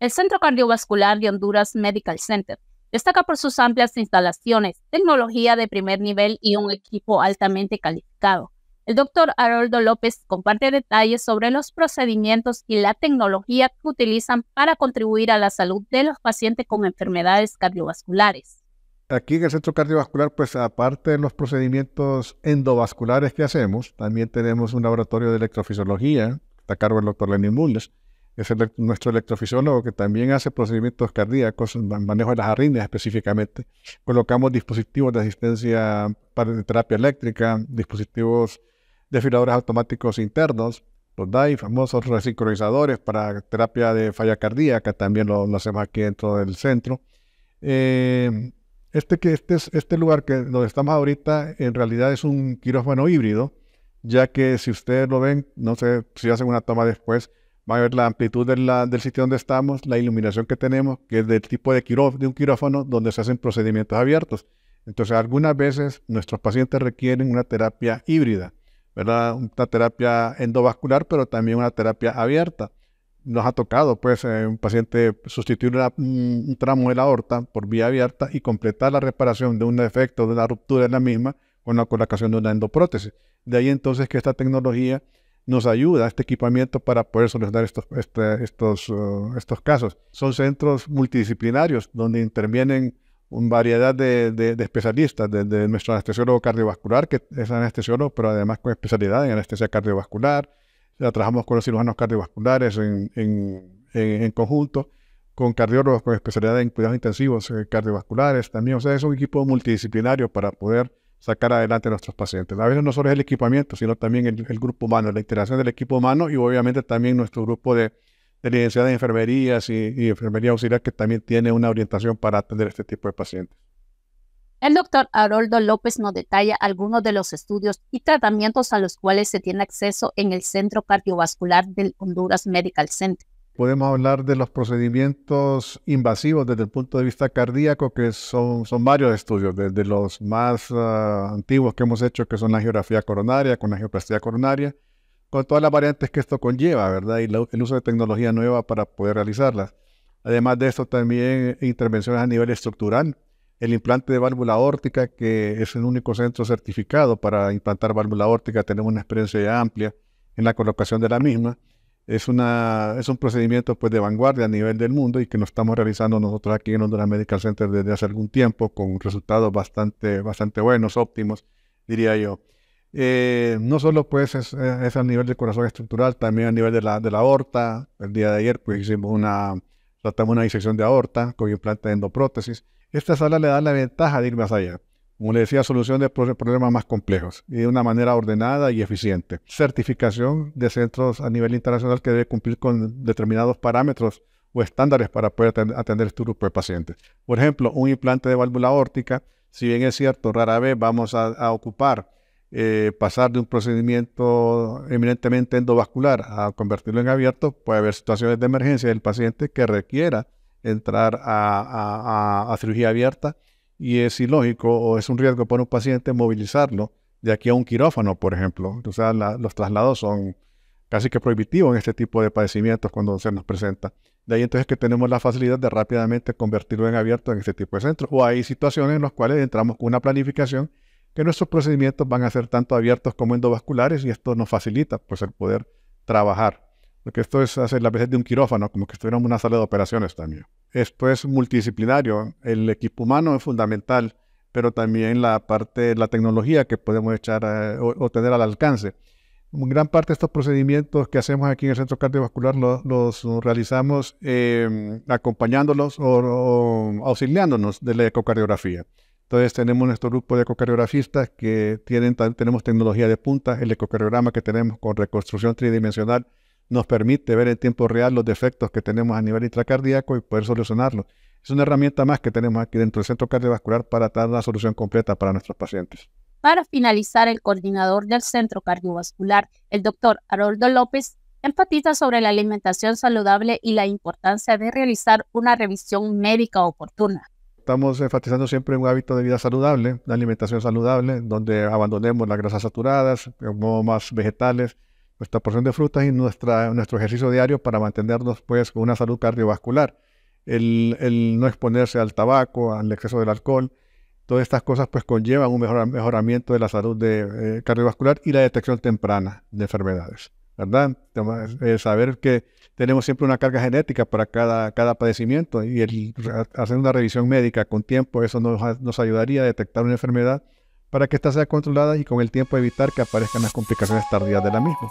El Centro Cardiovascular de Honduras Medical Center destaca por sus amplias instalaciones, tecnología de primer nivel y un equipo altamente calificado. El doctor Haroldo López comparte detalles sobre los procedimientos y la tecnología que utilizan para contribuir a la salud de los pacientes con enfermedades cardiovasculares. Aquí en el centro cardiovascular, pues aparte de los procedimientos endovasculares que hacemos, también tenemos un laboratorio de electrofisiología, está a cargo del doctor Lenin Múlles es nuestro electrofisiólogo que también hace procedimientos cardíacos, manejo de las arritmias específicamente. Colocamos dispositivos de asistencia para terapia eléctrica, dispositivos filadores automáticos internos, los DAI, famosos resincronizadores para terapia de falla cardíaca, también lo, hacemos aquí dentro del centro. Eh, este, que este, este lugar que donde estamos ahorita en realidad es un quirófano híbrido, ya que si ustedes lo ven, no sé si hacen una toma después, va a ver la amplitud del sitio donde estamos, la iluminación que tenemos, que es del tipo de, de un quirófano donde se hacen procedimientos abiertos. Entonces, algunas veces nuestros pacientes requieren una terapia híbrida, ¿verdad? Una terapia endovascular, pero también una terapia abierta. Nos ha tocado, pues, eh, un paciente sustituir un tramo de la aorta por vía abierta y completar la reparación de un defecto, de una ruptura en la misma, con la colocación de una endoprótesis. De ahí entonces que esta tecnología nos ayuda este equipamiento para poder solucionar estos, este, estos, uh, estos casos. Son centros multidisciplinarios donde intervienen una variedad de, especialistas, desde nuestro anestesiólogo cardiovascular, que es anestesiólogo, pero además con especialidad en anestesia cardiovascular. trabajamos con los cirujanos cardiovasculares en, en, conjunto, con cardiólogos con especialidad en cuidados intensivos eh, cardiovasculares también. O sea, es un equipo multidisciplinario para poder sacar adelante a nuestros pacientes. A veces no solo es el equipamiento, sino también el, grupo humano, la interacción del equipo humano y obviamente también nuestro grupo de, de de enfermerías y, enfermería auxiliar que también tiene una orientación para atender este tipo de pacientes. El doctor Haroldo López nos detalla algunos de los estudios y tratamientos a los cuales se tiene acceso en el Centro Cardiovascular del Honduras Medical Center. Podemos hablar de los procedimientos invasivos desde el punto de vista cardíaco, que son, son varios estudios, desde los más ah, antiguos que hemos hecho, que son la geografía coronaria, con la geoplastía coronaria, con todas las variantes que esto conlleva, ¿verdad? Y el uso de tecnología nueva para poder realizarlas. Además de esto, también intervenciones a nivel estructural, el implante de válvula órtica, que es el único centro certificado para implantar válvula órtica, tenemos una experiencia amplia en la colocación de la misma es, una, es un procedimiento pues, de vanguardia a nivel del mundo y que nos estamos realizando nosotros aquí en Honduras Medical Center desde hace algún tiempo con resultados bastante, bastante buenos, óptimos, diría yo. Eh, no solo pues es, a nivel del corazón estructural, también a nivel de la, aorta. El día de ayer pues hicimos una, tratamos una disección de aorta con implante de endoprótesis. Esta sala le da la ventaja de ir más allá como le decía, solución de problemas más complejos y de una manera ordenada y eficiente. Certificación de centros a nivel internacional que debe cumplir con determinados parámetros o estándares para poder atender este grupo de pacientes. Por ejemplo, un implante de válvula órtica, si bien es cierto, rara vez vamos a, ocupar eh, pasar de un procedimiento eminentemente endovascular a convertirlo en abierto, puede haber situaciones de emergencia del paciente que requiera entrar a cirugía abierta y es ilógico o es un riesgo para un paciente movilizarlo de aquí a un quirófano, por ejemplo. O sea, los traslados son casi que prohibitivos en este tipo de padecimientos cuando se nos presenta. De ahí entonces que tenemos la facilidad de rápidamente convertirlo en abierto en este tipo de centros. O hay situaciones en las cuales entramos con una planificación que nuestros procedimientos van a ser tanto abiertos como endovasculares y esto nos facilita pues el poder trabajar porque esto es hacer la veces de un quirófano, como que estuviéramos en una sala de operaciones también. Esto es multidisciplinario. El equipo humano es fundamental, pero también la parte de la tecnología que podemos echar eh, o, tener al alcance. gran parte de estos procedimientos que hacemos aquí en el centro cardiovascular los realizamos em, acompañándolos o, auxiliándonos de la ecocardiografía. Entonces tenemos nuestro grupo de ecocardiografistas que tienen, tenemos tecnología de punta, el ecocardiograma que tenemos con reconstrucción tridimensional nos permite ver en tiempo real los defectos que tenemos a nivel intracardíaco y poder solucionarlos. Es una herramienta más que tenemos aquí dentro del centro cardiovascular para dar la solución completa para nuestros pacientes. Para finalizar, el coordinador del centro cardiovascular, el doctor Haroldo López, empatiza sobre la alimentación saludable y la importancia de realizar una revisión médica oportuna. Estamos enfatizando siempre un hábito de vida saludable, una alimentación saludable, donde abandonemos las grasas saturadas, comamos más vegetales, nuestra porción de frutas y nuestra, nuestro ejercicio diario para mantenernos pues con una salud cardiovascular. El, no exponerse al tabaco, al exceso del alcohol, todas estas cosas pues conllevan un mejor, mejoramiento de la salud eh, cardiovascular y la detección temprana de enfermedades, ¿verdad? Eh, saber que tenemos siempre una carga genética para cada, cada padecimiento y el, hacer una revisión médica con tiempo, eso nos ayudaría a detectar una enfermedad para que ésta sea controlada y con el tiempo evitar que aparezcan las complicaciones tardías de la misma.